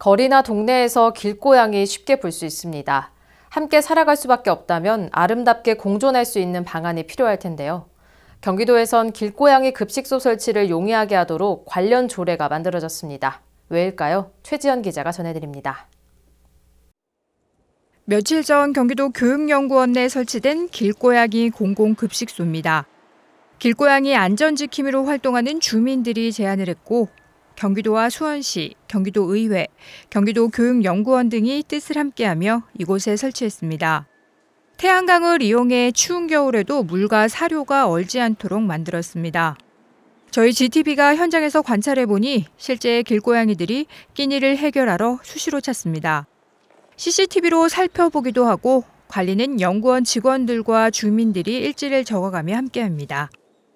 거리나 동네에서 길고양이 쉽게 볼 수 있습니다. 함께 살아갈 수밖에 없다면 아름답게 공존할 수 있는 방안이 필요할 텐데요. 경기도에선 길고양이 급식소 설치를 용이하게 하도록 관련 조례가 만들어졌습니다. 왜일까요? 최지연 기자가 전해드립니다. 며칠 전 경기도 교육연구원 내 설치된 길고양이 공공급식소입니다. 길고양이 안전지킴이로 활동하는 주민들이 제안을 했고 경기도와 수원시, 경기도의회, 경기도 교육연구원 등이 뜻을 함께하며 이곳에 설치했습니다. 태양광을 이용해 추운 겨울에도 물과 사료가 얼지 않도록 만들었습니다. 저희 GTV가 현장에서 관찰해보니 실제 길고양이들이 끼니를 해결하러 수시로 찾습니다. CCTV로 살펴보기도 하고 관리는 연구원 직원들과 주민들이 일지를 적어가며 함께합니다.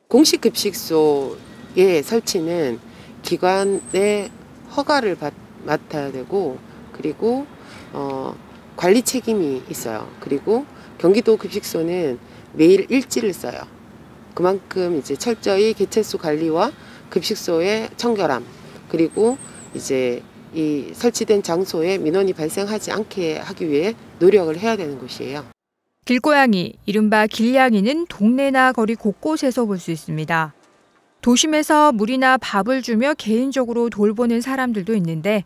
공식급식소의 설치는 기관의 허가를 받, 맡아야 되고 그리고 어, 관리 책임이 있어요. 그리고 경기도 급식소는 매일 일지를 써요. 그만큼 이제 철저히 개체수 관리와 급식소의 청결함 그리고 이제 이 설치된 장소에 민원이 발생하지 않게 하기 위해 노력을 해야 되는 곳이에요. 길고양이, 이른바 길냥이는 동네나 거리 곳곳에서 볼 수 있습니다. 도심에서 물이나 밥을 주며 개인적으로 돌보는 사람들도 있는데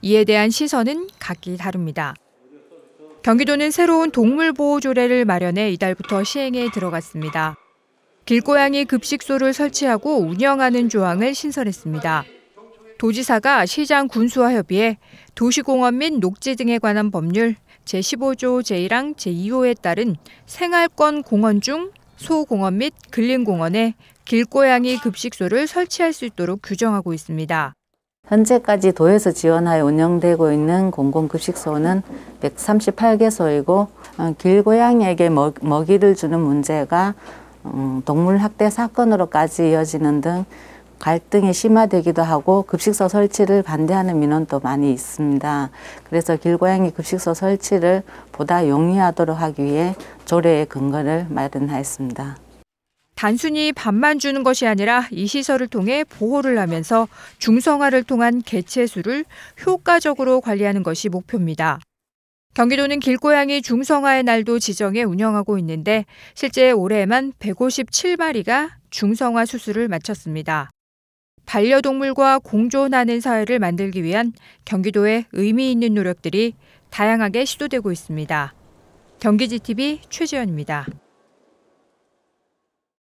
이에 대한 시선은 각기 다릅니다. 경기도는 새로운 동물보호조례를 마련해 이달부터 시행에 들어갔습니다. 길고양이 급식소를 설치하고 운영하는 조항을 신설했습니다. 도지사가 시장 군수와 협의해 도시공원 및 녹지 등에 관한 법률 제15조 제1항 제2호에 따른 생활권 공원 중 소공원 및 근린공원에 길고양이 급식소를 설치할 수 있도록 규정하고 있습니다. 현재까지 도에서 지원하여 운영되고 있는 공공급식소는 138개소이고 어, 길고양이에게 먹이를 주는 문제가 음, 동물학대 사건으로까지 이어지는 등 갈등이 심화되기도 하고 급식소 설치를 반대하는 민원도 많이 있습니다. 그래서 길고양이 급식소 설치를 보다 용이하도록 하기 위해 조례의 근거를 마련하였습니다. 단순히 밥만 주는 것이 아니라 이 시설을 통해 보호를 하면서 중성화를 통한 개체수를 효과적으로 관리하는 것이 목표입니다. 경기도는 길고양이 중성화의 날도 지정해 운영하고 있는데 실제 올해에만 157마리가 중성화 수술을 마쳤습니다. 반려동물과 공존하는 사회를 만들기 위한 경기도의 의미 있는 노력들이 다양하게 시도되고 있습니다. 경기지TV 최지연입니다.